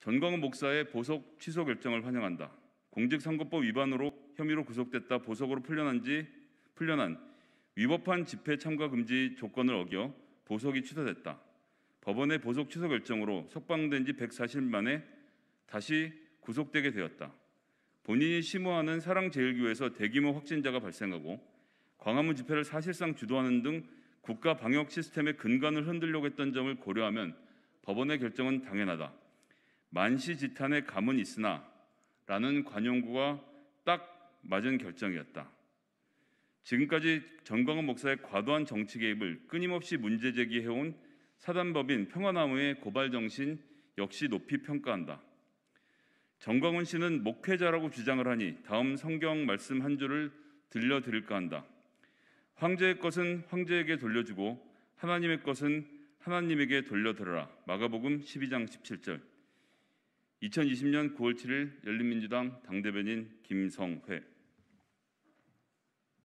전광훈 목사의 보석 취소 결정을 환영한다. 공직선거법 위반으로 혐의로 구속됐다 보석으로 풀려난 지 풀려난 위법한 집회 참가 금지 조건을 어겨 보석이 취소됐다. 법원의 보석 취소 결정으로 석방된 지 140일 만에 다시 구속되게 되었다. 본인이 심호하는 사랑제일교회에서 대규모 확진자가 발생하고 광화문 집회를 사실상 주도하는 등 국가 방역 시스템의 근간을 흔들려고 했던 점을 고려하면 법원의 결정은 당연하다. 만시지탄의 감은 있으나 라는 관용구가 딱 맞은 결정이었다. 지금까지 정광훈 목사의 과도한 정치 개입을 끊임없이 문제 제기해온 사단법인 평화나무의 고발 정신 역시 높이 평가한다. 정광훈 씨는 목회자라고 주장을 하니 다음 성경 말씀 한 줄을 들려드릴까 한다. 황제의 것은 황제에게 돌려주고 하나님의 것은 하나님에게 돌려드려라. 마가복음 12장 17절. 2020년 9월 7일 열린민주당 당대변인 김성회